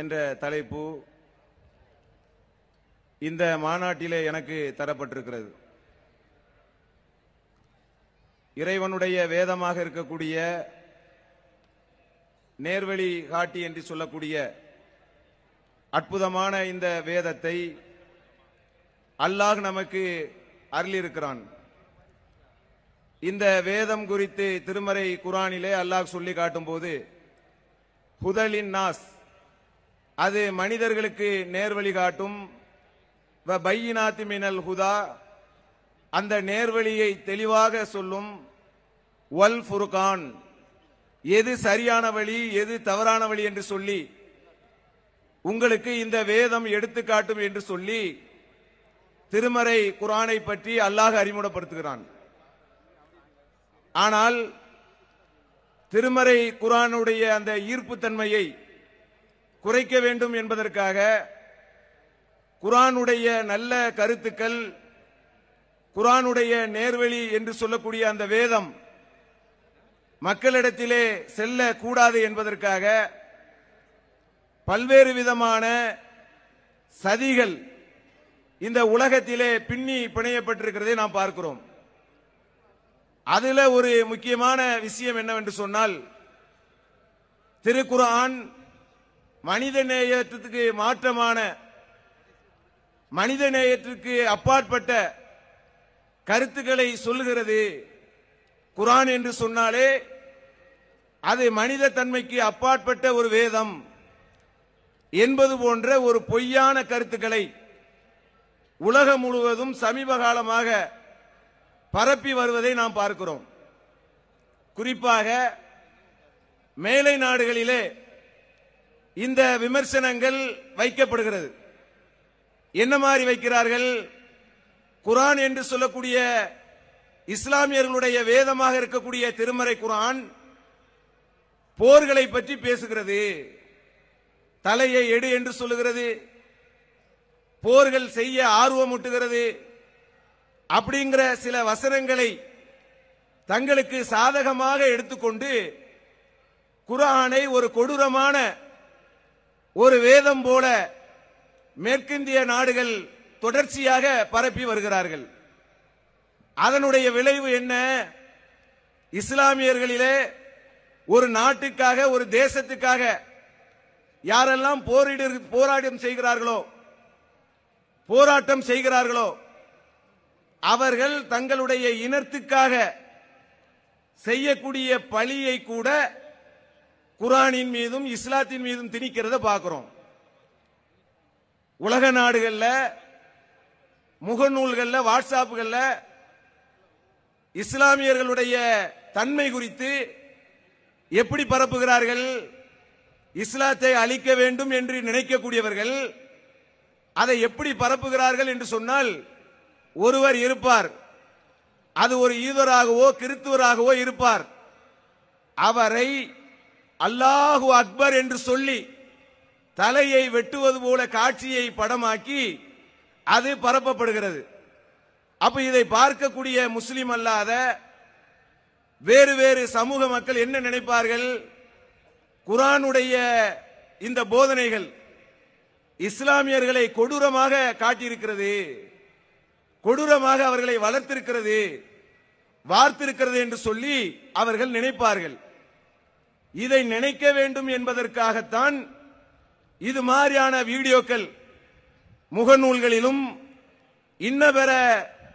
என்ற தலைப்பு இந்த மாநாட்டிலே எனக்கு தரப்பட்டிருக்கிறது இறைவனுடைய வேதமாக இருக்கக்கூடிய நேர்வழி காட்டி என்று சொல்லக்கூடிய அற்புதமான இந்த வேதத்தை அல்லாஹ் நமக்கு அருளியிருக்கிறான் இந்த வேதம் குறித்து திருமறை குரானிலே அல்லாஹ் சொல்லி காட்டும் போது ஹுதலின் நாஸ் அது மனிதர்களுக்கு நேர்வழி காட்டும் பையினாத்தி மினல் ஹுதா அந்த நேர்வழியை தெளிவாக சொல்லும் வல் ஃபுர்கான் எது சரியான வழி எது தவறான வழி என்று சொல்லி உங்களுக்கு இந்த வேதம் எடுத்துக்காட்டும் என்று சொல்லி திருமறை குரானை பற்றி அல்லாஹ் அறிமுகப்படுத்துகிறான் ஆனால் திருமறை குரானுடைய அந்த ஈர்ப்புத்தன்மையை குறைக்க வேண்டும் என்பதற்காக குரானுடைய நல்ல கருத்துக்கள் குரானுடைய நேர்வழி என்று சொல்லக்கூடிய அந்த வேதம் மக்களிடத்திலே செல்ல கூடாது என்பதற்காக பல்வேறு விதமான சதிகள் இந்த உலகத்திலே பின்னி பிணையப்பட்டிருக்கிறதை நாம் பார்க்கிறோம் அதுல ஒரு முக்கியமான விஷயம் என்னவென்று சொன்னால் திருக்குரான் மனித நேயத்துக்கு மாற்றமான மனித நேயத்திற்கு அப்பாற்பட்ட கருத்துக்களை சொல்லுகிறது குரான் என்று சொன்னாலே அது மனித தன்மைக்கு அப்பாற்பட்ட ஒரு வேதம் என்பது போன்ற ஒரு பொய்யான கருத்துக்களை உலகம் முழுவதும் சமீப காலமாக பரப்பி வருவதை நாம் பார்க்கிறோம் குறிப்பாக மேலை நாடுகளிலே இந்த விமர்சனங்கள் வைக்கப்படுகிறது என்ன மாதிரி வைக்கிறார்கள் குரான் என்று சொல்லக்கூடிய இஸ்லாமியர்களுடைய வேதமாக இருக்கக்கூடிய திருமறை குரான் போர்களை பற்றி பேசுகிறது தலையை எடு என்று சொல்லுகிறது போர்கள் செய்ய ஆர்வமூட்டுகிறது அப்படிங்கிற சில வசனங்களை தங்களுக்கு சாதகமாக எடுத்துக்கொண்டு குரானை ஒரு கொடூரமான ஒரு வேதம் போல மேற்கிந்திய நாடுகள் தொடர்ச்சியாக பரப்பி வருகிறார்கள் அதனுடைய விளைவு என்ன இஸ்லாமியர்களிலே ஒரு நாட்டுக்காக ஒரு தேசத்துக்காக யாரெல்லாம் போரிடு போராட்டம் செய்கிறார்களோ போராட்டம் செய்கிறார்களோ அவர்கள் தங்களுடைய இனத்துக்காக செய்யக்கூடிய பழியை கூட குரானின் மீதும் இஸ்லாத்தின் மீதும் திணிக்கிறத பார்க்கிறோம் உலக நாடுகள்ல முகநூல்களில் வாட்ஸ்அப்புகளில் இஸ்லாமியர்களுடைய தன்மை குறித்து எப்படி பரப்புகிறார்கள் இஸ்லாத்தை அழிக்க வேண்டும் என்று நினைக்கக்கூடியவர்கள் அதை எப்படி பரப்புகிறார்கள் என்று சொன்னால் ஒருவர் இருப்பார் அது ஒரு ஈதராகவோ கிறித்துவராகவோ இருப்பார் அவரை அல்லாஹு அக்பர் என்று சொல்லி தலையை வெட்டுவது போல காட்சியை படமாக்கி அது பரப்பப்படுகிறது அப்ப இதை பார்க்கக்கூடிய முஸ்லிம் அல்லாத வேறு வேறு சமூக மக்கள் என்ன நினைப்பார்கள் குரானுடைய இந்த போதனைகள் இஸ்லாமியர்களை கொடூரமாக காட்டியிருக்கிறது கொடூரமாக அவர்களை வளர்த்திருக்கிறது வார்த்திருக்கிறது என்று சொல்லி அவர்கள் நினைப்பார்கள் இதை நினைக்க வேண்டும் என்பதற்காகத்தான் இது மாதிரியான வீடியோக்கள் முகநூல்களிலும் இன்னபிற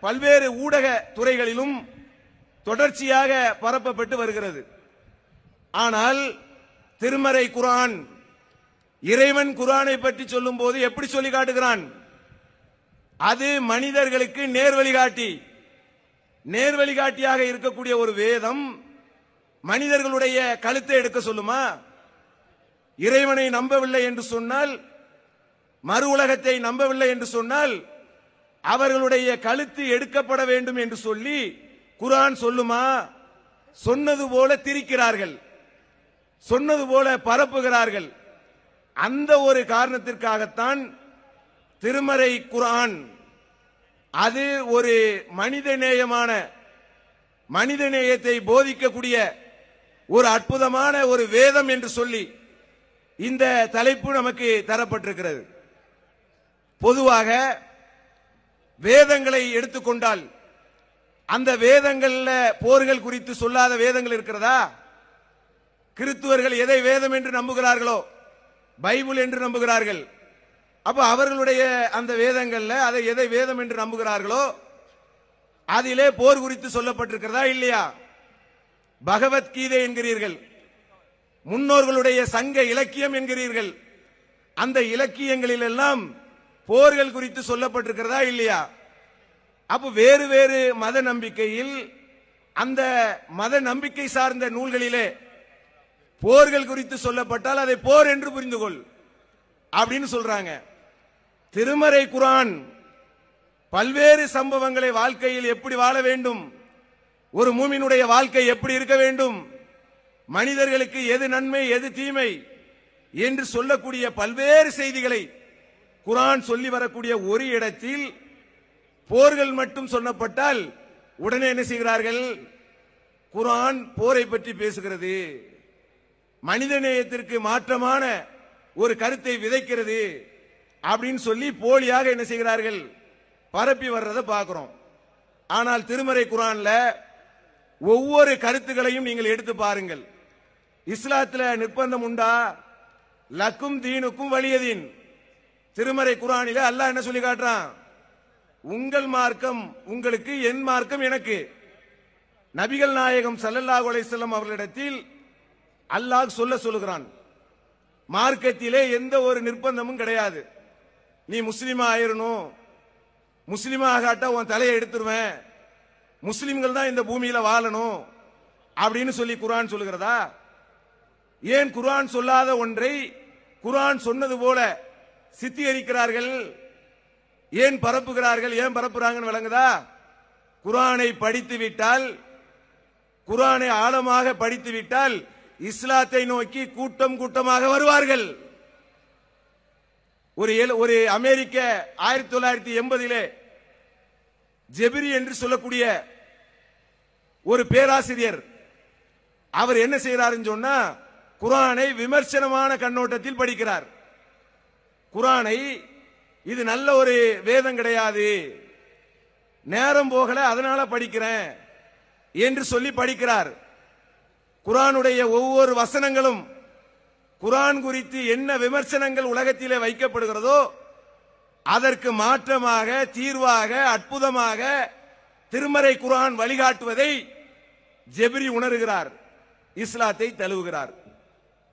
பல்வேறு ஊடக துறைகளிலும் தொடர்ச்சியாக பரப்பப்பட்டு வருகிறது ஆனால் திருமறை குரான் இறைவன் குரானை பற்றி சொல்லும் போது எப்படி சொல்லி காட்டுகிறான் அது மனிதர்களுக்கு நேர் வழிகாட்டி நேர் வழிகாட்டியாக இருக்கக்கூடிய ஒரு வேதம் மனிதர்களுடைய கழுத்தை எடுக்க சொல்லுமா இறைவனை நம்பவில்லை என்று சொன்னால் மறு உலகத்தை நம்பவில்லை என்று சொன்னால் அவர்களுடைய கழுத்து எடுக்கப்பட வேண்டும் என்று சொல்லி குரான் சொல்லுமா சொன்னது போல திரிக்கிறார்கள் சொன்னது போல பரப்புகிறார்கள் அந்த ஒரு காரணத்திற்காகத்தான் திருமறை குரான் அது ஒரு மனிதநேயமான மனிதநேயத்தை போதிக்கக்கூடிய ஒரு அற்புதமான ஒரு வேதம் என்று சொல்லி இந்த தலைப்பு நமக்கு தரப்பட்டிருக்கிறது பொதுவாக வேதங்களை எடுத்துக்கொண்டால் அந்த வேதங்கள்ல போர்கள் குறித்து சொல்லாத வேதங்கள் இருக்கிறதா கிறித்துவர்கள் எதை வேதம் என்று நம்புகிறார்களோ பைபிள் என்று நம்புகிறார்கள் அப்ப அவர்களுடைய அந்த வேதங்கள்ல அதை எதை வேதம் என்று நம்புகிறார்களோ அதிலே போர் குறித்து சொல்லப்பட்டிருக்கிறதா இல்லையா பகவத்கீதை என்கிறீர்கள் முன்னோர்களுடைய சங்க இலக்கியம் என்கிறீர்கள் அந்த இலக்கியங்களில் எல்லாம் போர்கள் குறித்து சொல்லப்பட்டிருக்கிறதா இல்லையா அப்ப வேறு வேறு மத நம்பிக்கையில் அந்த மத நம்பிக்கை சார்ந்த நூல்களிலே போர்கள் குறித்து சொல்லப்பட்டால் அதை போர் என்று புரிந்து கொள் அப்படின்னு சொல்றாங்க திருமறை குரான் பல்வேறு சம்பவங்களை வாழ்க்கையில் எப்படி வாழ வேண்டும் ஒரு மூமினுடைய வாழ்க்கை எப்படி இருக்க வேண்டும் மனிதர்களுக்கு எது நன்மை எது தீமை என்று சொல்லக்கூடிய பல்வேறு செய்திகளை குரான் சொல்லி வரக்கூடிய ஒரு இடத்தில் போர்கள் மட்டும் சொல்லப்பட்டால் உடனே என்ன செய்கிறார்கள் குரான் போரை பற்றி பேசுகிறது மனித நேயத்திற்கு மாற்றமான ஒரு கருத்தை விதைக்கிறது அப்படின்னு சொல்லி போலியாக என்ன செய்கிறார்கள் பரப்பி வர்றதை பார்க்கிறோம் ஆனால் திருமறை குரான்ல ஒவ்வொரு கருத்துக்களையும் நீங்கள் எடுத்து பாருங்கள் இஸ்லாத்துல நிர்பந்தம் உண்டா லக்கும் தீனுக்கும் வலியதீன் திருமறை குரானில அல்லாஹ் என்ன சொல்லி காட்டுறான் உங்கள் மார்க்கம் உங்களுக்கு என் மார்க்கம் எனக்கு நபிகள் நாயகம் சல்லல்லா அலைசல்லம் அவர்களிடத்தில் அல்லாஹ் சொல்ல சொல்லுகிறான் மார்க்கத்திலே எந்த ஒரு நிர்பந்தமும் கிடையாது நீ முஸ்லீமா ஆயிரணும் முஸ்லீமா உன் தலையை எடுத்துருவேன் முஸ்லிம்கள் தான் இந்த பூமியில வாழணும் அப்படின்னு சொல்லி குரான் சொல்லுகிறதா ஏன் குரான் சொல்லாத ஒன்றை குரான் சொன்னது போல சித்தியரிக்கிறார்கள் ஏன் பரப்புகிறார்கள் ஏன் பரப்புறாங்கன்னு விளங்குதா குரானை படித்து விட்டால் குரானை ஆழமாக படித்து விட்டால் இஸ்லாத்தை நோக்கி கூட்டம் கூட்டமாக வருவார்கள் ஒரு ஒரு அமெரிக்க ஆயிரத்தி தொள்ளாயிரத்தி எண்பதிலே ஜெபிரி என்று சொல்லக்கூடிய ஒரு பேராசிரியர் அவர் என்ன செய்கிறாருன்னு சொன்னா குரானை விமர்சனமான கண்ணோட்டத்தில் படிக்கிறார் குரானை இது நல்ல ஒரு வேதம் கிடையாது நேரம் போகல அதனால படிக்கிறேன் என்று சொல்லி படிக்கிறார் குரானுடைய ஒவ்வொரு வசனங்களும் குரான் குறித்து என்ன விமர்சனங்கள் உலகத்திலே வைக்கப்படுகிறதோ அதற்கு மாற்றமாக தீர்வாக அற்புதமாக திருமறை குரான் வழிகாட்டுவதை ஜெபிரி உணர்கிறார் இஸ்லாத்தை தழுவுகிறார்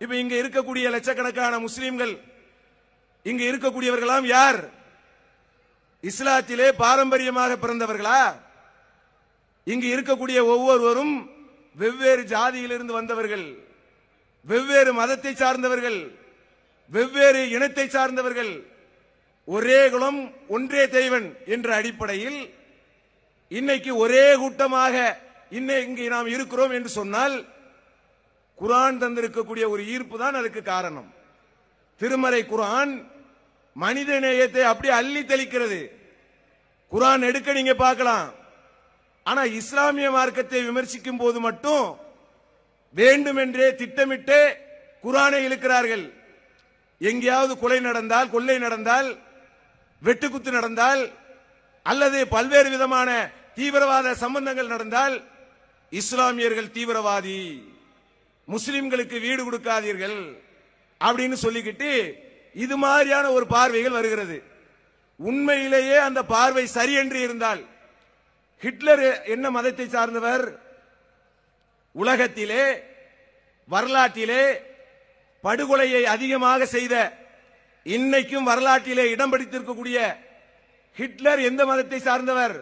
இப்ப இங்க இருக்கக்கூடிய லட்சக்கணக்கான முஸ்லிம்கள் இங்க இருக்கக்கூடியவர்களாம் யார் இஸ்லாத்திலே பாரம்பரியமாக பிறந்தவர்களா இங்கு இருக்கக்கூடிய ஒவ்வொருவரும் வெவ்வேறு ஜாதியிலிருந்து வந்தவர்கள் வெவ்வேறு மதத்தை சார்ந்தவர்கள் வெவ்வேறு இனத்தை சார்ந்தவர்கள் ஒரே குலம் ஒன்றே தெய்வன் என்ற அடிப்படையில் இன்னைக்கு ஒரே கூட்டமாக இன்னைக்கு நாம் இருக்கிறோம் என்று சொன்னால் குரான் தந்திருக்கக்கூடிய ஒரு ஈர்ப்பு தான் அதுக்கு காரணம் திருமறை குரான் மனித நேயத்தை அப்படியே அள்ளி தெளிக்கிறது குரான் எடுக்க நீங்க பார்க்கலாம் ஆனா இஸ்லாமிய மார்க்கத்தை விமர்சிக்கும் போது மட்டும் வேண்டுமென்றே திட்டமிட்டு குரானை இழுக்கிறார்கள் எங்கேயாவது கொலை நடந்தால் கொள்ளை நடந்தால் வெட்டுக்குத்து நடந்தால் அல்லது பல்வேறு விதமான தீவிரவாத சம்பந்தங்கள் நடந்தால் இஸ்லாமியர்கள் தீவிரவாதி முஸ்லிம்களுக்கு வீடு கொடுக்காதீர்கள் அப்படின்னு சொல்லிக்கிட்டு இது மாதிரியான ஒரு பார்வைகள் வருகிறது உண்மையிலேயே அந்த பார்வை சரி இருந்தால் ஹிட்லர் என்ன மதத்தை சார்ந்தவர் உலகத்திலே வரலாற்றிலே படுகொலையை அதிகமாக செய்த இன்னைக்கும் வரலாற்றிலே இடம் பிடித்திருக்கக்கூடிய ஹிட்லர் எந்த மதத்தை சார்ந்தவர்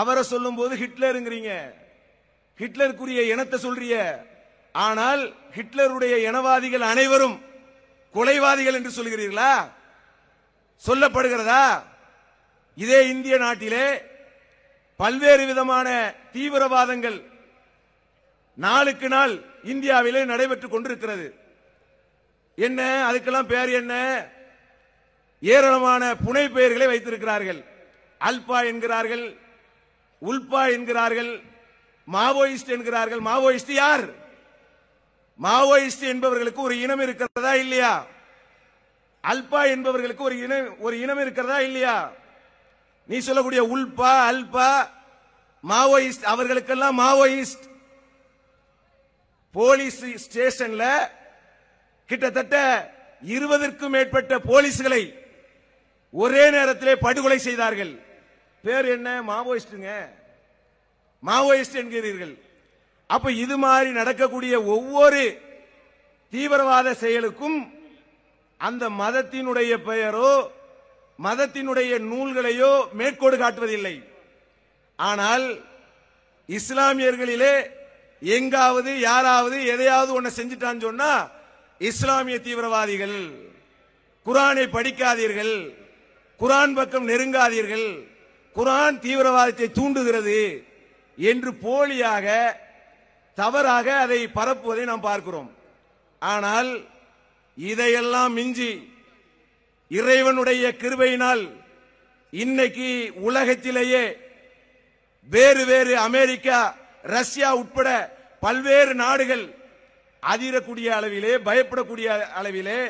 அவரை சொல்லும் போது ஹிட்லருங்கிறீங்க ஹிட்லருக்குரிய இனத்தை சொல்றிய ஆனால் ஹிட்லருடைய இனவாதிகள் அனைவரும் கொலைவாதிகள் என்று சொல்கிறீர்களா சொல்லப்படுகிறதா இதே இந்திய நாட்டிலே பல்வேறு விதமான தீவிரவாதங்கள் நாளுக்கு நாள் இந்தியாவிலே நடைபெற்றுக் கொண்டிருக்கிறது என்ன அதுக்கெல்லாம் பேர் என்ன ஏராளமான புனை பெயர்களை வைத்திருக்கிறார்கள் அல்பா என்கிறார்கள் உல்பா என்கிறார்கள் மாவோயிஸ்ட் என்கிறார்கள் மாவோயிஸ்ட் யார் மாவோயிஸ்ட் என்பவர்களுக்கு ஒரு இனம் இருக்கிறதா இல்லையா அல்பா என்பவர்களுக்கு ஒரு இனம் ஒரு இனம் இருக்கிறதா இல்லையா நீ சொல்லக்கூடிய உல்பா அல்பா மாவோயிஸ்ட் அவர்களுக்கெல்லாம் மாவோயிஸ்ட் போலீஸ் ஸ்டேஷன்ல கிட்டத்தட்ட இருபதற்கும் மேற்பட்ட போலீஸ்களை ஒரே நேரத்திலே படுகொலை செய்தார்கள் பேர் என்ன மாவோயிஸ்டுங்க மாவோயிஸ்ட் என்கிறீர்கள் அப்ப இது மாதிரி நடக்கக்கூடிய ஒவ்வொரு தீவிரவாத செயலுக்கும் அந்த மதத்தினுடைய பெயரோ மதத்தினுடைய நூல்களையோ மேற்கோடு காட்டுவதில்லை ஆனால் இஸ்லாமியர்களிலே எங்காவது யாராவது எதையாவது ஒன்ன செஞ்சிட்டான்னு சொன்னா இஸ்லாமிய தீவிரவாதிகள் குரானை படிக்காதீர்கள் குரான் பக்கம் நெருங்காதீர்கள் குரான் தீவிரவாதத்தை தூண்டுகிறது என்று போலியாக தவறாக அதை பரப்புவதை நாம் பார்க்கிறோம் ஆனால் இதையெல்லாம் மிஞ்சி இறைவனுடைய கிருபையினால் இன்னைக்கு உலகத்திலேயே வேறு வேறு அமெரிக்கா ரஷ்யா உட்பட பல்வேறு நாடுகள் அதிரக்கூடிய அளவிலே பயப்படக்கூடிய அளவிலே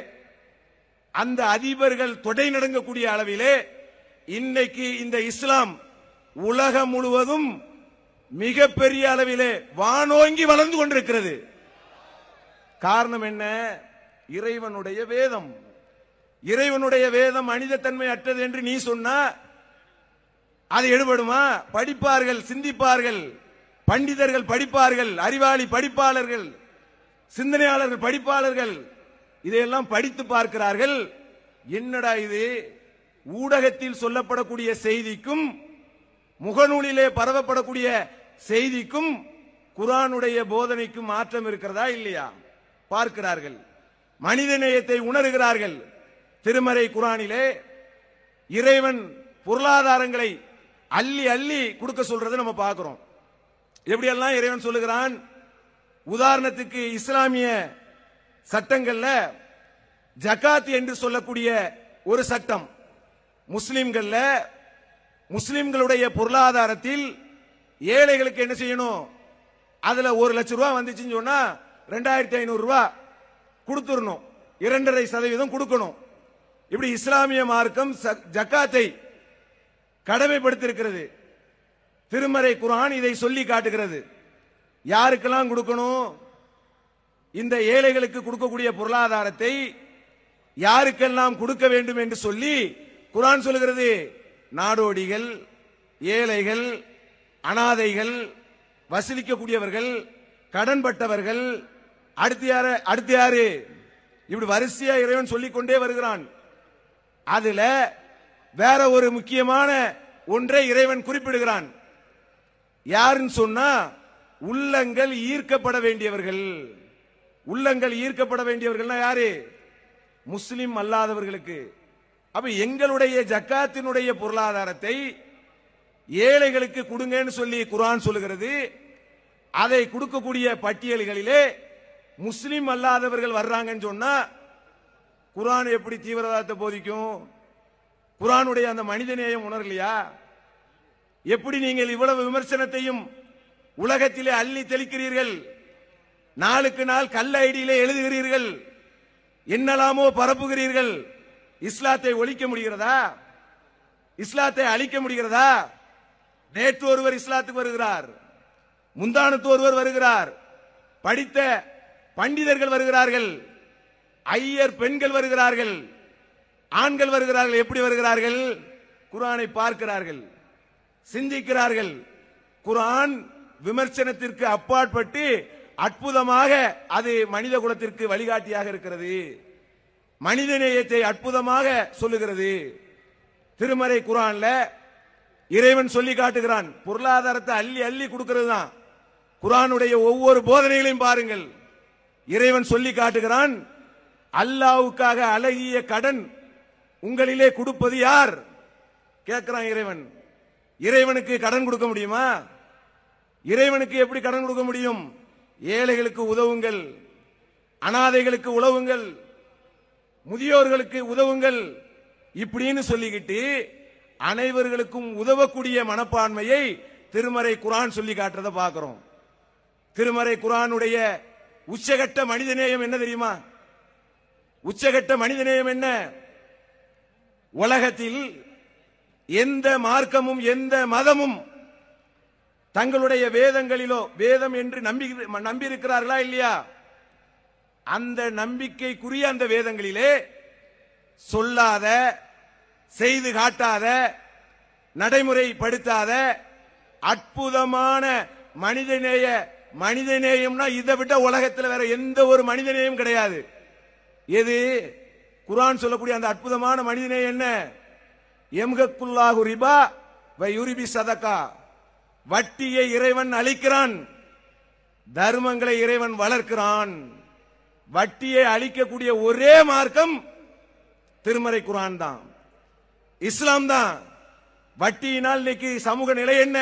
அந்த அதிபர்கள் தொடை நடங்கக்கூடிய அளவிலே இன்னைக்கு இந்த இஸ்லாம் உலகம் முழுவதும் மிகப்பெரிய அளவிலே வானோங்கி வளர்ந்து கொண்டிருக்கிறது காரணம் என்ன இறைவனுடைய வேதம் இறைவனுடைய வேதம் மனிதத்தன்மை அற்றது என்று நீ சொன்ன அது எடுபடுமா படிப்பார்கள் சிந்திப்பார்கள் பண்டிதர்கள் படிப்பார்கள் அறிவாளி படிப்பாளர்கள் சிந்தனையாளர்கள் படிப்பாளர்கள் இதையெல்லாம் படித்து பார்க்கிறார்கள் என்னடா இது ஊடகத்தில் சொல்லப்படக்கூடிய செய்திக்கும் முகநூலிலே பரவப்படக்கூடிய செய்திக்கும் குரானுடைய போதனைக்கும் மாற்றம் இருக்கிறதா இல்லையா பார்க்கிறார்கள் மனித நேயத்தை உணர்கிறார்கள் திருமறை குரானிலே இறைவன் பொருளாதாரங்களை அள்ளி அள்ளி கொடுக்க சொல்றதை நம்ம பார்க்கிறோம் எப்படியெல்லாம் இறைவன் சொல்லுகிறான் உதாரணத்துக்கு இஸ்லாமிய சட்டங்கள்ல ஜகாத் என்று சொல்லக்கூடிய ஒரு சட்டம் முஸ்லிம்கள்ல முஸ்லிம்களுடைய பொருளாதாரத்தில் ஏழைகளுக்கு என்ன செய்யணும் அதுல ஒரு லட்சம் ரூபா வந்துச்சுன்னு சொன்னா ரெண்டாயிரத்தி ஐநூறு ரூபா கொடுத்துடணும் இரண்டரை சதவீதம் கொடுக்கணும் இப்படி இஸ்லாமிய மார்க்கம் ஜக்காத்தை கடமைப்படுத்திருக்கிறது திருமறை குரான் இதை சொல்லி காட்டுகிறது யாருக்கெல்லாம் கொடுக்கணும் இந்த ஏழைகளுக்கு கொடுக்கக்கூடிய பொருளாதாரத்தை யாருக்கெல்லாம் கொடுக்க வேண்டும் என்று சொல்லி குரான் சொல்கிறது நாடோடிகள் ஏழைகள் அனாதைகள் வசூலிக்கக்கூடியவர்கள் கடன்பட்டவர்கள் அடுத்து யார அடுத்து யாரு இப்படி வரிசையா இறைவன் சொல்லிக்கொண்டே வருகிறான் அதுல வேற ஒரு முக்கியமான ஒன்றை இறைவன் குறிப்பிடுகிறான் யாருன்னு சொன்னா உள்ளங்கள் ஈர்க்கப்பட வேண்டியவர்கள் உள்ளங்கள் ஈர்க்கப்பட வேண்டியவர்கள் யாரு முஸ்லிம் அல்லாதவர்களுக்கு அப்ப எங்களுடைய ஜக்காத்தினுடைய பொருளாதாரத்தை ஏழைகளுக்கு கொடுங்கன்னு சொல்லி குரான் சொல்லுகிறது அதை கொடுக்கக்கூடிய பட்டியல்களிலே முஸ்லிம் அல்லாதவர்கள் வர்றாங்கன்னு சொன்னா குரான் எப்படி தீவிரவாதத்தை போதிக்கும் குரானுடைய அந்த மனிதநேயம் உணரலையா எப்படி நீங்கள் இவ்வளவு விமர்சனத்தையும் உலகத்திலே அள்ளி தெளிக்கிறீர்கள் நாளுக்கு நாள் கல் ஐடியிலே எழுதுகிறீர்கள் என்னெல்லாமோ பரப்புகிறீர்கள் இஸ்லாத்தை ஒழிக்க முடிகிறதா இஸ்லாத்தை அழிக்க முடிகிறதா நேற்று ஒருவர் இஸ்லாத்துக்கு வருகிறார் முந்தானத்து ஒருவர் வருகிறார் படித்த பண்டிதர்கள் வருகிறார்கள் ஐயர் பெண்கள் வருகிறார்கள் ஆண்கள் வருகிறார்கள் எப்படி வருகிறார்கள் குரானை பார்க்கிறார்கள் சிந்திக்கிறார்கள் குரான் விமர்சனத்திற்கு அப்பாற்பட்டு அற்புதமாக அது மனித குலத்திற்கு வழிகாட்டியாக இருக்கிறது மனித நேயத்தை அற்புதமாக சொல்லுகிறது திருமறை குரான்ல இறைவன் சொல்லி காட்டுகிறான் பொருளாதாரத்தை அள்ளி அள்ளி கொடுக்கிறது தான் குரானுடைய ஒவ்வொரு போதனைகளையும் பாருங்கள் இறைவன் சொல்லி காட்டுகிறான் அல்லாவுக்காக அழகிய கடன் உங்களிலே கொடுப்பது யார் கேட்கிறான் இறைவன் இறைவனுக்கு கடன் கொடுக்க முடியுமா இறைவனுக்கு எப்படி கடன் கொடுக்க முடியும் ஏழைகளுக்கு உதவுங்கள் அனாதைகளுக்கு உதவுங்கள் முதியோர்களுக்கு உதவுங்கள் இப்படின்னு சொல்லிக்கிட்டு அனைவர்களுக்கும் உதவக்கூடிய மனப்பான்மையை திருமறை குரான் சொல்லி காட்டுறதை பார்க்கிறோம் திருமறை குரானுடைய உச்சகட்ட மனிதநேயம் என்ன தெரியுமா உச்சகட்ட மனிதநேயம் என்ன உலகத்தில் எந்த மார்க்கமும் எந்த மதமும் தங்களுடைய வேதங்களிலோ வேதம் என்று நம்பி நம்பியிருக்கிறார்களா இல்லையா அந்த நம்பிக்கைக்குரிய அந்த வேதங்களிலே சொல்லாத செய்து காட்டாத நடைமுறைப்படுத்தாத அற்புதமான மனிதநேய மனிதநேயம்னா இதை விட உலகத்தில் வேற எந்த ஒரு மனிதநேயம் கிடையாது எது குரான் சொல்லக்கூடிய அந்த அற்புதமான மனிதநேயம் என்ன எம்கக்குள்ளாகு ரிபா வை யுரிபி சதக்கா வட்டியை இறைவன் அழிக்கிறான் தர்மங்களை இறைவன் வளர்க்கிறான் வட்டியை அழிக்கக்கூடிய ஒரே மார்க்கம் திருமறை குரான் தான் இஸ்லாம் தான் வட்டியினால் இன்னைக்கு சமூக நிலை என்ன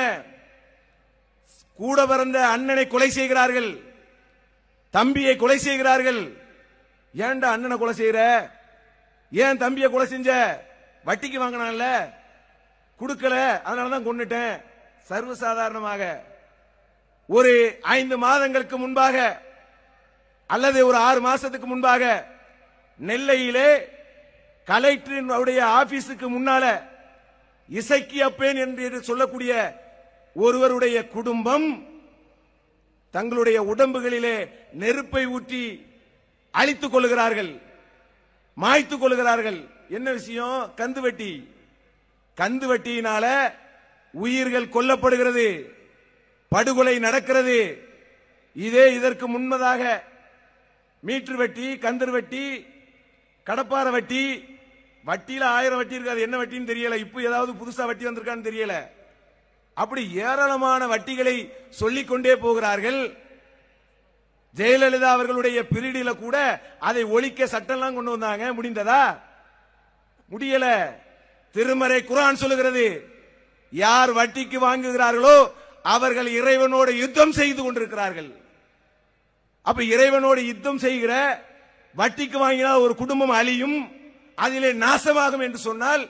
கூட பிறந்த அண்ணனை கொலை செய்கிறார்கள் தம்பியை கொலை செய்கிறார்கள் ஏன்டா அண்ணனை கொலை செய்யற ஏன் தம்பியை கொலை செஞ்ச வட்டிக்கு வாங்கினான்ல கொடுக்கல அதனால தான் கொண்டுட்டேன் சர்வசாதாரணமாக ஒரு ஐந்து மாதங்களுக்கு முன்பாக அல்லது ஒரு ஆறு மாசத்துக்கு முன்பாக நெல்லையிலே கலெக்டரினுடைய ஆபீஸுக்கு முன்னால இசைக்கு அப்பேன் என்று சொல்லக்கூடிய ஒருவருடைய குடும்பம் தங்களுடைய உடம்புகளிலே நெருப்பை ஊற்றி அழித்துக் கொள்கிறார்கள் மாய்த்துக் கொள்கிறார்கள் என்ன விஷயம் கந்துவட்டி கந்துவட்டியினால உயிர்கள் கொல்லப்படுகிறது படுகொலை நடக்கிறது இதே இதற்கு முன்னதாக மீட்டர் வட்டி கந்தர் வட்டி கடப்பாறை வட்டி வட்டியில ஆயிரம் வட்டி இருக்காது என்ன வட்டின்னு தெரியல இப்போ ஏதாவது புதுசா வட்டி வந்திருக்கான்னு தெரியல அப்படி ஏராளமான வட்டிகளை சொல்லிக் கொண்டே போகிறார்கள் ஜெயலலிதா அவர்களுடைய பிரிடியில கூட அதை ஒழிக்க சட்டம்லாம் கொண்டு வந்தாங்க முடிந்ததா முடியல திருமறை குரான் சொல்லுகிறது யார் வட்டிக்கு வாங்குகிறார்களோ அவர்கள் இறைவனோடு யுத்தம் செய்து கொண்டிருக்கிறார்கள் அப்ப இறைவனோடு யுத்தம் செய்கிற வட்டிக்கு வாங்கினால் ஒரு குடும்பம் அழியும் அதிலே நாசமாகும் என்று சொன்னால்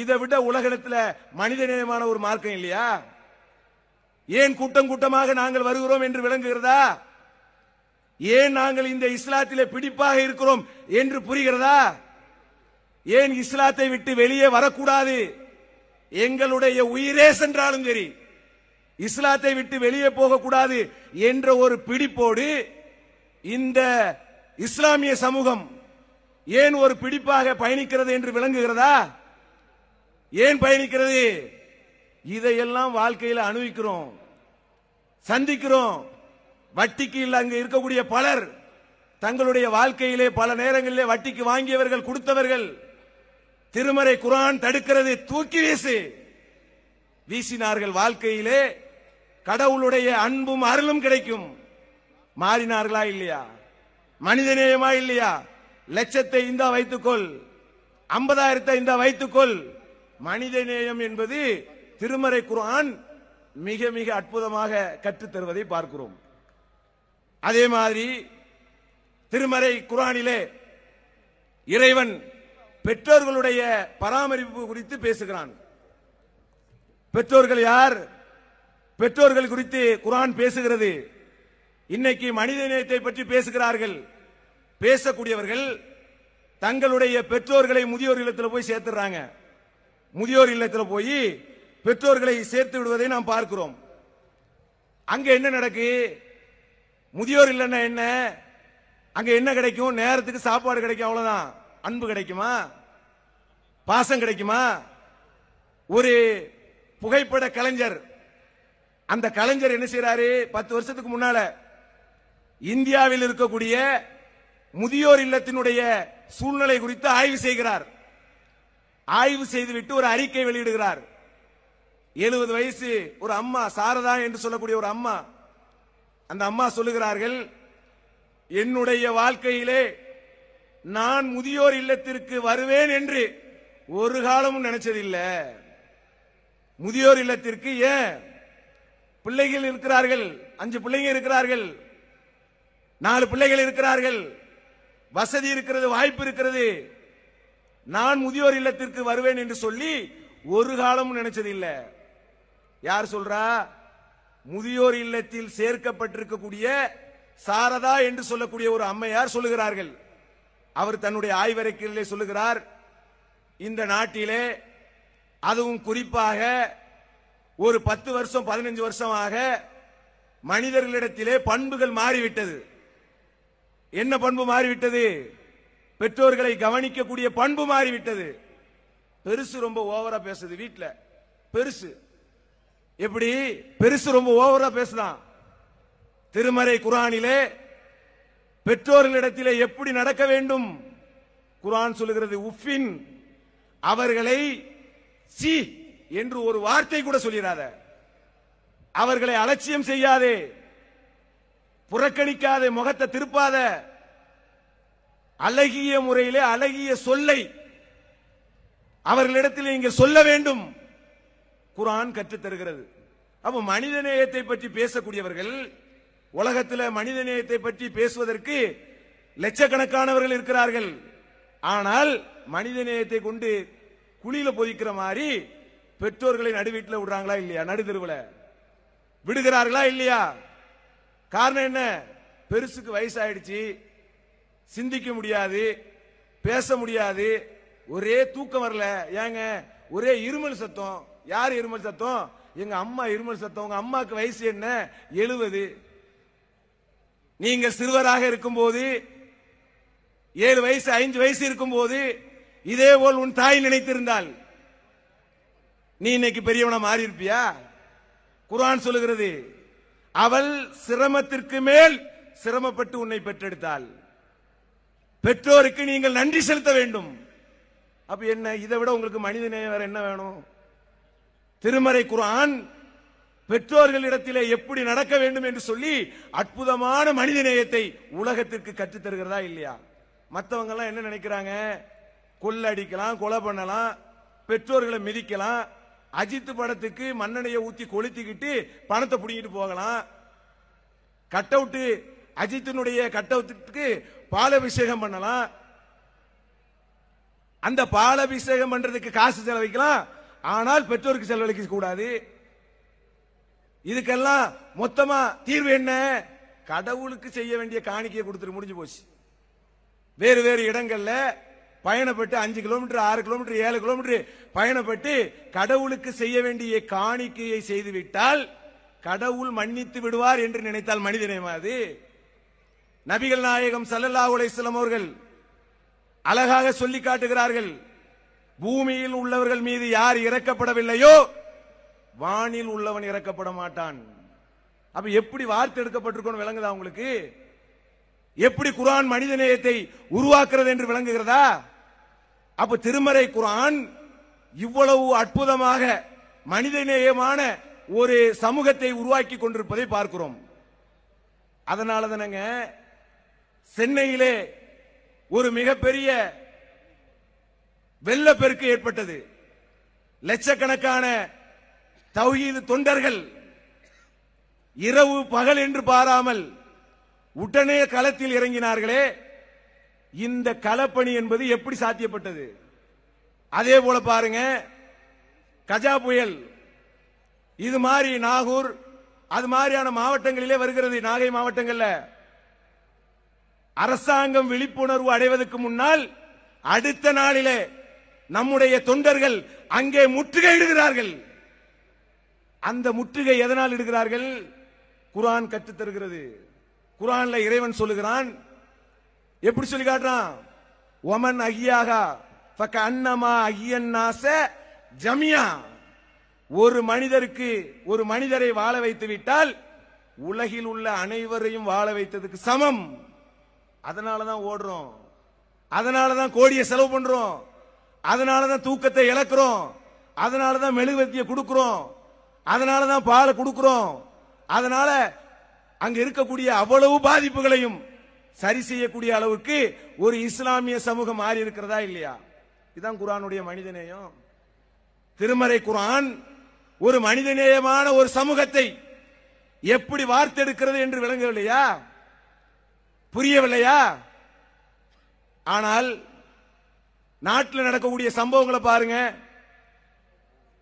இதை விட உலகத்தில் மனித நேயமான ஒரு மார்க்கம் இல்லையா ஏன் கூட்டம் கூட்டமாக நாங்கள் வருகிறோம் என்று விளங்குகிறதா ஏன் நாங்கள் இந்த இஸ்லாத்திலே பிடிப்பாக இருக்கிறோம் என்று புரிகிறதா ஏன் இஸ்லாத்தை விட்டு வெளியே வரக்கூடாது எங்களுடைய உயிரே சென்றாலும் சரி இஸ்லாத்தை விட்டு வெளியே போகக்கூடாது என்ற ஒரு பிடிப்போடு இந்த இஸ்லாமிய சமூகம் ஏன் ஒரு பிடிப்பாக பயணிக்கிறது என்று விளங்குகிறதா ஏன் பயணிக்கிறது இதையெல்லாம் வாழ்க்கையில் அணுவிக்கிறோம் சந்திக்கிறோம் வட்டிக்கு இல்லை அங்கு இருக்கக்கூடிய பலர் தங்களுடைய வாழ்க்கையிலே பல நேரங்களிலே வட்டிக்கு வாங்கியவர்கள் கொடுத்தவர்கள் திருமறை குரான் தடுக்கிறது தூக்கி வீசு வீசினார்கள் வாழ்க்கையிலே கடவுளுடைய அன்பும் அருளும் கிடைக்கும் மாறினார்களா இல்லையா மனிதநேயமா இல்லையா லட்சத்தை இந்தா வைத்துக்கொள் ஐம்பதாயிரத்தை இந்தா வைத்துக்கொள் மனித நேயம் என்பது திருமறை குரான் மிக மிக அற்புதமாக கற்றுத் தருவதை பார்க்கிறோம் அதே மாதிரி திருமறை குரானிலே இறைவன் பெற்றோர்களுடைய பராமரிப்பு குறித்து பேசுகிறான் பெற்றோர்கள் யார் பெற்றோர்கள் குறித்து குரான் பேசுகிறது இன்னைக்கு மனித நேயத்தை பற்றி பேசுகிறார்கள் பேசக்கூடியவர்கள் தங்களுடைய பெற்றோர்களை முதியோர் இல்லத்தில் போய் சேர்த்துறாங்க முதியோர் இல்லத்தில் போய் பெற்றோர்களை சேர்த்து விடுவதை நாம் பார்க்கிறோம் அங்க என்ன நடக்கு முதியோர் இல்லைன்னா என்ன அங்க என்ன கிடைக்கும் நேரத்துக்கு சாப்பாடு கிடைக்கும் அவ்வளவுதான் அன்பு கிடைக்குமா பாசம் கிடைக்குமா ஒரு புகைப்பட கலைஞர் அந்த கலைஞர் என்ன செய்யறாரு பத்து வருஷத்துக்கு முன்னால இந்தியாவில் இருக்கக்கூடிய முதியோர் இல்லத்தினுடைய சூழ்நிலை குறித்து ஆய்வு செய்கிறார் ஆய்வு செய்துவிட்டு ஒரு அறிக்கை வெளியிடுகிறார் எழுபது வயசு ஒரு அம்மா சாரதா என்று சொல்லக்கூடிய ஒரு அம்மா அந்த அம்மா சொல்லுகிறார்கள் என்னுடைய வாழ்க்கையிலே நான் முதியோர் இல்லத்திற்கு வருவேன் என்று ஒரு காலமும் நினைச்சதில்லை முதியோர் இல்லத்திற்கு ஏன் பிள்ளைகள் இருக்கிறார்கள் அஞ்சு பிள்ளைங்க இருக்கிறார்கள் நாலு பிள்ளைகள் இருக்கிறார்கள் வசதி இருக்கிறது வாய்ப்பு இருக்கிறது நான் முதியோர் இல்லத்திற்கு வருவேன் என்று சொல்லி ஒரு காலமும் நினைச்சதில்லை யார் சொல்றா முதியோர் இல்லத்தில் சேர்க்கப்பட்டிருக்கக்கூடிய சாரதா என்று சொல்லக்கூடிய ஒரு அம்மையார் சொல்லுகிறார்கள் அவர் தன்னுடைய ஆய்வறிக்கையிலே சொல்லுகிறார் இந்த நாட்டிலே அதுவும் குறிப்பாக ஒரு பத்து வருஷம் பதினஞ்சு வருஷமாக மனிதர்களிடத்திலே பண்புகள் மாறிவிட்டது என்ன பண்பு மாறிவிட்டது பெற்றோர்களை கவனிக்கக்கூடிய பண்பு மாறிவிட்டது பெருசு ரொம்ப ஓவரா பேசுது வீட்டில் பெருசு எப்படி பெருசு ரொம்ப ஓவரா பேசுதான் திருமறை குரானிலே பெற்றோர்களிடத்திலே எப்படி நடக்க வேண்டும் குரான் சொல்லுகிறது உஃபின் அவர்களை சி என்று ஒரு வார்த்தை கூட சொல்லிடாத அவர்களை அலட்சியம் செய்யாதே புறக்கணிக்காதே முகத்தை திருப்பாத அழகிய முறையிலே அழகிய சொல்லை அவர்களிடத்தில் இங்கே சொல்ல வேண்டும் குரான் கற்றுத்தருகிறது அப்ப மனித நேயத்தை பற்றி பேசக்கூடியவர்கள் உலகத்தில் மனித நேயத்தை பற்றி பேசுவதற்கு லட்சக்கணக்கானவர்கள் இருக்கிறார்கள் ஆனால் மனித நேயத்தை கொண்டு குளியில பொதிக்கிற மாதிரி பெற்றோர்களை நடுவீட்டில் விடுறாங்களா இல்லையா நடுதெருவில் விடுகிறார்களா இல்லையா காரணம் என்ன பெருசுக்கு வயசாயிடுச்சு சிந்திக்க முடியாது பேச முடியாது ஒரே தூக்கம் வரல ஏங்க ஒரே இருமல் சத்தம் யார் இருமல் சத்தம் எங்க அம்மா இருமல் சத்தம் உங்க அம்மாக்கு வயசு என்ன எழுபது நீங்க சிறுவராக இருக்கும்போது ஏழு வயசு ஐந்து வயசு இருக்கும்போது இதே போல் உன் தாய் நினைத்திருந்தால் நீ இன்னைக்கு பெரியவனா மாறி இருப்பியா குரான் சொல்லுகிறது அவள் சிரமத்திற்கு மேல் சிரமப்பட்டு உன்னை பெற்றெடுத்தாள் பெற்றோருக்கு நீங்கள் நன்றி செலுத்த வேண்டும் அப்ப என்ன இதை விட உங்களுக்கு மனித நேயம் வேற என்ன வேணும் திருமறை குரான் பெற்றோர்களிடத்திலே எப்படி நடக்க வேண்டும் என்று சொல்லி அற்புதமான மனித நேயத்தை உலகத்திற்கு கற்றுத் தருகிறதா இல்லையா மற்றவங்க எல்லாம் என்ன நினைக்கிறாங்க கொள்ள அடிக்கலாம் கொலை பண்ணலாம் பெற்றோர்களை மிதிக்கலாம் அஜித் படத்துக்கு மண்ணெண்ணையை ஊத்தி கொளுத்திக்கிட்டு பணத்தை பிடிங்கிட்டு போகலாம் கட் அவுட் அஜித்தினுடைய கட் அவுட்டுக்கு பாலபிஷேகம் பண்ணலாம் அந்த பாலபிஷேகம் பண்றதுக்கு காசு செலவழிக்கலாம் ஆனால் பெற்றோருக்கு செலவழிக்க கூடாது இதுக்கெல்லாம் மொத்தமா தீர்வு என்ன கடவுளுக்கு செய்ய வேண்டிய காணிக்கையை கொடுத்துட்டு முடிஞ்சு போச்சு வேறு வேறு இடங்கள்ல பயணப்பட்டு அஞ்சு கிலோமீட்டர் ஆறு கிலோமீட்டர் ஏழு கிலோமீட்டர் பயணப்பட்டு கடவுளுக்கு செய்ய வேண்டிய காணிக்கையை செய்துவிட்டால் கடவுள் மன்னித்து விடுவார் என்று நினைத்தால் மனிதனேமா அது நபிகள் நாயகம் சல்லல்லா உலைசலம் அவர்கள் அழகாக சொல்லி காட்டுகிறார்கள் பூமியில் உள்ளவர்கள் மீது யார் இறக்கப்படவில்லையோ வானில் உள்ளவன் இறக்கப்பட மாட்டான் அப்ப எப்படி வார்த்தை எடுக்கப்பட்டிருக்கோம் விளங்குதா உங்களுக்கு எப்படி குரான் மனித நேயத்தை உருவாக்குறது என்று விளங்குகிறதா அப்ப திருமறை குரான் இவ்வளவு அற்புதமாக மனித நேயமான ஒரு சமூகத்தை உருவாக்கி கொண்டிருப்பதை பார்க்கிறோம் அதனால தானங்க சென்னையிலே ஒரு மிகப்பெரிய வெள்ளப்பெருக்கு ஏற்பட்டது லட்சக்கணக்கான தௌஹீது தொண்டர்கள் இரவு பகல் என்று பாராமல் உடனே களத்தில் இறங்கினார்களே இந்த களப்பணி என்பது எப்படி சாத்தியப்பட்டது அதே போல பாருங்க கஜா புயல் இது மாதிரி நாகூர் அது மாதிரியான மாவட்டங்களிலே வருகிறது நாகை மாவட்டங்கள்ல அரசாங்கம் விழிப்புணர்வு அடைவதற்கு முன்னால் அடுத்த நாளிலே நம்முடைய தொண்டர்கள் அங்கே முற்றுகையிடுகிறார்கள் அந்த முற்றுகை எதனால் எடுக்கிறார்கள் குரான் கற்றுத்தருகிறது குரான்ல இறைவன் சொல்லுகிறான் எப்படி சொல்லி காட்டுறான் ஒமன் அகியாகா பக்க அன்னமா அகியன்னாச ஜமியா ஒரு மனிதருக்கு ஒரு மனிதரை வாழ வைத்து விட்டால் உலகில் உள்ள அனைவரையும் வாழ வைத்ததுக்கு சமம் அதனாலதான் தான் ஓடுறோம் அதனாலதான் தான் கோடியை செலவு பண்றோம் அதனாலதான் தான் தூக்கத்தை இழக்கிறோம் அதனாலதான் தான் மெழுகுவத்தியை கொடுக்கிறோம் அதனால தான் பாலை கொடுக்கிறோம் அதனால அங்க இருக்கக்கூடிய அவ்வளவு பாதிப்புகளையும் சரி செய்யக்கூடிய அளவுக்கு ஒரு இஸ்லாமிய சமூகம் மாறி இருக்கிறதா இல்லையா இதுதான் குரானுடைய மனிதநேயம் திருமறை குரான் ஒரு மனிதநேயமான ஒரு சமூகத்தை எப்படி வார்த்தெடுக்கிறது என்று விளங்கவில்லையா புரியவில்லையா ஆனால் நாட்டில் நடக்கக்கூடிய சம்பவங்களை பாருங்க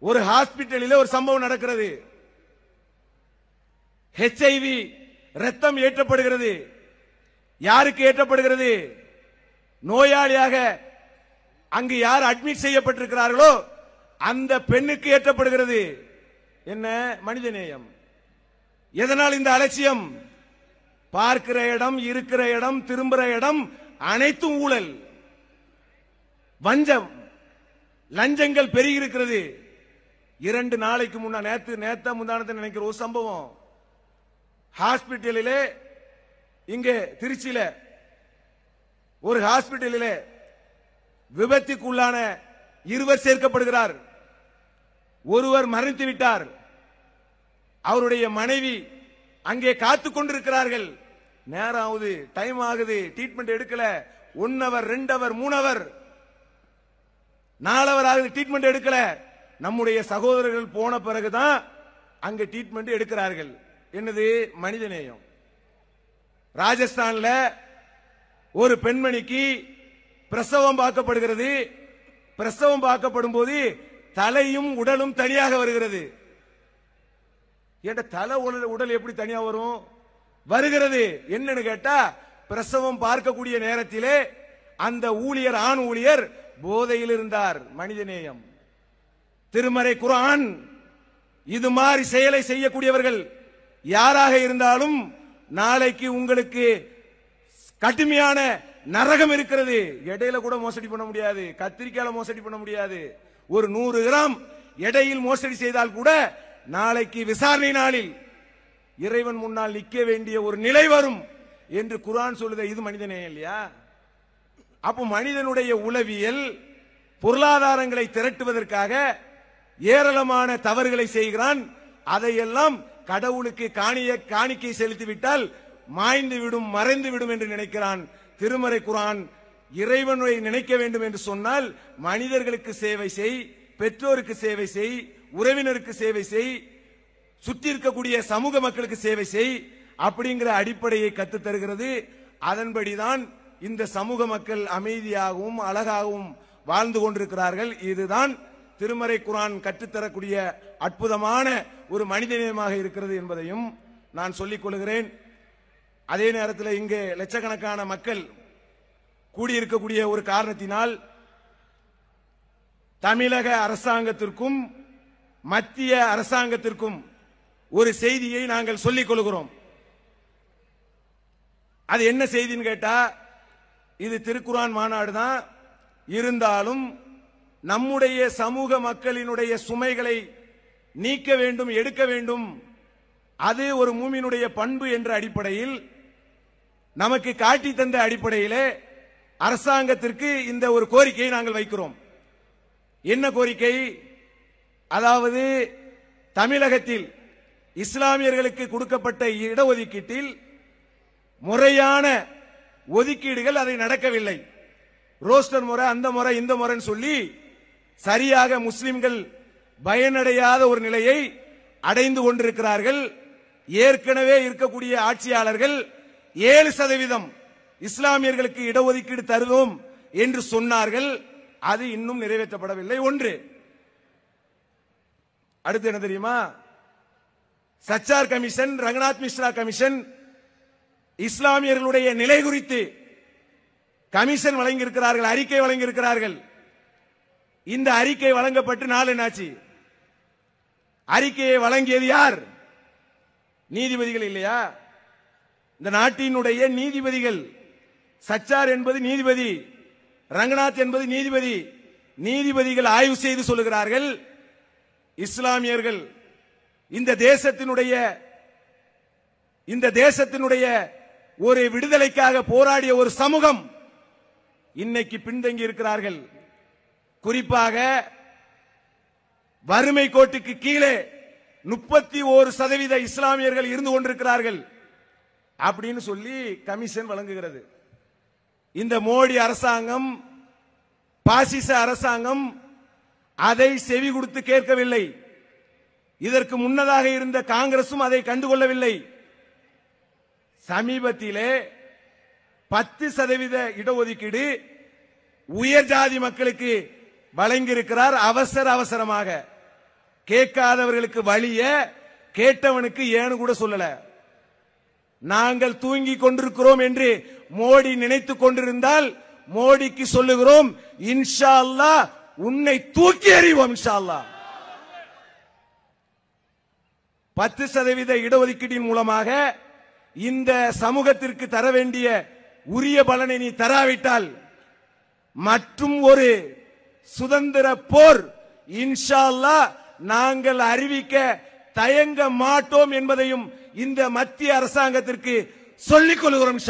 ஒரு ஹாஸ்பிட்டலில் ஒரு சம்பவம் நடக்கிறது ஹெச்ஐவி ரத்தம் ஏற்றப்படுகிறது யாருக்கு ஏற்றப்படுகிறது நோயாளியாக அங்கு யார் அட்மிட் செய்யப்பட்டிருக்கிறார்களோ அந்த பெண்ணுக்கு ஏற்றப்படுகிறது என்ன மனிதநேயம் எதனால் இந்த அலட்சியம் பார்க்கிற இடம் இருக்கிற இடம் திரும்புகிற இடம் அனைத்தும் ஊழல் வஞ்சம் லஞ்சங்கள் பெருகி இருக்கிறது இரண்டு நாளைக்கு முன்னா நேத்து நேத்தா முந்தானத்தை நினைக்கிற ஒரு சம்பவம் ஹாஸ்பிட்டலிலே இங்க திருச்சியில ஒரு ஹாஸ்பிட்டலிலே விபத்துக்குள்ளான இருவர் சேர்க்கப்படுகிறார் ஒருவர் மறைத்து விட்டார் அவருடைய மனைவி அங்கே காத்து கொண்டிருக்கிறார்கள் நேரம் ஆகுது டைம் ஆகுது ட்ரீட்மெண்ட் எடுக்கல ஒன் அவர் ரெண்டு அவர் மூணு அவர் நாலவர் ஆகுது ட்ரீட்மெண்ட் எடுக்கல நம்முடைய சகோதரர்கள் போன பிறகுதான் அங்க ட்ரீட்மெண்ட் எடுக்கிறார்கள் என்னது மனிதநேயம் ராஜஸ்தான்ல ஒரு பெண்மணிக்கு பிரசவம் பார்க்கப்படுகிறது பிரசவம் பார்க்கப்படும் போது தலையும் உடலும் தனியாக வருகிறது தலை உடல் உடல் எப்படி தனியா வரும் வருகிறது என்னன்னு கேட்டா பிரசவம் பார்க்கக்கூடிய நேரத்திலே அந்த ஊழியர் ஆண் ஊழியர் போதையில் இருந்தார் மனிதநேயம் திருமறை குரான் இது மாதிரி செயலை செய்யக்கூடியவர்கள் யாராக இருந்தாலும் நாளைக்கு உங்களுக்கு கடுமையான நரகம் இருக்கிறது எடையில கூட மோசடி பண்ண முடியாது கத்திரிக்கால மோசடி பண்ண முடியாது ஒரு நூறு கிராம் எடையில் மோசடி செய்தால் கூட நாளைக்கு விசாரணை நாளில் இறைவன் முன்னால் நிற்க வேண்டிய ஒரு நிலை வரும் என்று குரான் சொல்லுத இது மனிதனே இல்லையா அப்போ மனிதனுடைய உளவியல் பொருளாதாரங்களை திரட்டுவதற்காக ஏராளமான தவறுகளை செய்கிறான் அதையெல்லாம் கடவுளுக்கு காணிய காணிக்கை செலுத்திவிட்டால் மாய்ந்து விடும் மறைந்து விடும் என்று நினைக்கிறான் திருமறை குரான் இறைவனை நினைக்க வேண்டும் என்று சொன்னால் மனிதர்களுக்கு சேவை செய் பெற்றோருக்கு சேவை செய் உறவினருக்கு சேவை செய் சுற்றி இருக்கக்கூடிய சமூக மக்களுக்கு சேவை செய் அப்படிங்கிற அடிப்படையை கத்து தருகிறது அதன்படிதான் இந்த சமூக மக்கள் அமைதியாகவும் அழகாகவும் வாழ்ந்து கொண்டிருக்கிறார்கள் இதுதான் திருமறை குரான் கற்றுத்தரக்கூடிய அற்புதமான ஒரு மனிதநேயமாக இருக்கிறது என்பதையும் நான் சொல்லிக் கொள்கிறேன் அதே நேரத்தில் இங்கு லட்சக்கணக்கான மக்கள் கூடியிருக்கக்கூடிய ஒரு காரணத்தினால் தமிழக அரசாங்கத்திற்கும் மத்திய அரசாங்கத்திற்கும் ஒரு செய்தியை நாங்கள் சொல்லிக் கொள்கிறோம் அது என்ன செய்தின்னு கேட்டா இது திருக்குரான் மாநாடு தான் இருந்தாலும் நம்முடைய சமூக மக்களினுடைய சுமைகளை நீக்க வேண்டும் எடுக்க வேண்டும் அது ஒரு மூமியினுடைய பண்பு என்ற அடிப்படையில் நமக்கு காட்டி தந்த அடிப்படையிலே அரசாங்கத்திற்கு இந்த ஒரு கோரிக்கையை நாங்கள் வைக்கிறோம் என்ன கோரிக்கை அதாவது தமிழகத்தில் இஸ்லாமியர்களுக்கு கொடுக்கப்பட்ட இடஒதுக்கீட்டில் முறையான ஒதுக்கீடுகள் அதை நடக்கவில்லை ரோஸ்டர் முறை அந்த முறை இந்த முறைன்னு சொல்லி சரியாக முஸ்லிம்கள் பயனடையாத ஒரு நிலையை அடைந்து கொண்டிருக்கிறார்கள் ஏற்கனவே இருக்கக்கூடிய ஆட்சியாளர்கள் ஏழு சதவீதம் இஸ்லாமியர்களுக்கு இடஒதுக்கீடு தருவோம் என்று சொன்னார்கள் அது இன்னும் நிறைவேற்றப்படவில்லை ஒன்று அடுத்து என்ன தெரியுமா சச்சார் கமிஷன் ரங்கநாத் மிஸ்ரா கமிஷன் இஸ்லாமியர்களுடைய நிலை குறித்து கமிஷன் வழங்கியிருக்கிறார்கள் அறிக்கை வழங்கியிருக்கிறார்கள் இந்த அறிக்கை வழங்கப்பட்டு நாள் என்னாச்சு அறிக்கையை வழங்கியது யார் நீதிபதிகள் இல்லையா இந்த நாட்டினுடைய நீதிபதிகள் சச்சார் என்பது நீதிபதி ரங்கநாத் என்பது நீதிபதி நீதிபதிகள் ஆய்வு செய்து சொல்லுகிறார்கள் இஸ்லாமியர்கள் இந்த தேசத்தினுடைய இந்த தேசத்தினுடைய ஒரு விடுதலைக்காக போராடிய ஒரு சமூகம் இன்னைக்கு பின்தங்கி இருக்கிறார்கள் குறிப்பாக வறுமை கோட்டுக்கு கீழே முப்பத்தி ஓரு சதவீத இஸ்லாமியர்கள் இருந்து கொண்டிருக்கிறார்கள் அப்படின்னு சொல்லி கமிஷன் வழங்குகிறது இந்த மோடி அரசாங்கம் பாசிச அரசாங்கம் அதை செவி கொடுத்து கேட்கவில்லை இதற்கு முன்னதாக இருந்த காங்கிரசும் அதை கண்டுகொள்ளவில்லை சமீபத்திலே பத்து சதவீத இடஒதுக்கீடு உயர் ஜாதி மக்களுக்கு வழங்கியிருக்கிறார் அவசர அவசரமாக கேட்காதவர்களுக்கு வழிய கேட்டவனுக்கு ஏன்னு கூட சொல்லல நாங்கள் தூங்கி கொண்டிருக்கிறோம் என்று மோடி நினைத்துக் கொண்டிருந்தால் மோடிக்கு சொல்லுகிறோம் இன்ஷா அல்லா உன்னை தூக்கி எறிவோம் இன்ஷா அல்லா பத்து சதவீத இடஒதுக்கீட்டின் மூலமாக இந்த சமூகத்திற்கு தர வேண்டிய உரிய பலனை நீ தராவிட்டால் மற்றும் ஒரு சுதந்திர போர் இன்ஷால்லா நாங்கள் அறிவிக்க தயங்க மாட்டோம் என்பதையும் இந்த மத்திய அரசாங்கத்திற்கு சொல்லிக் கொள்கிறோம்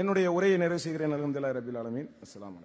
என்னுடைய உரையை நிறைவு செய்கிறேன் அலமதுல்லா ரபில் அஸ்லாம்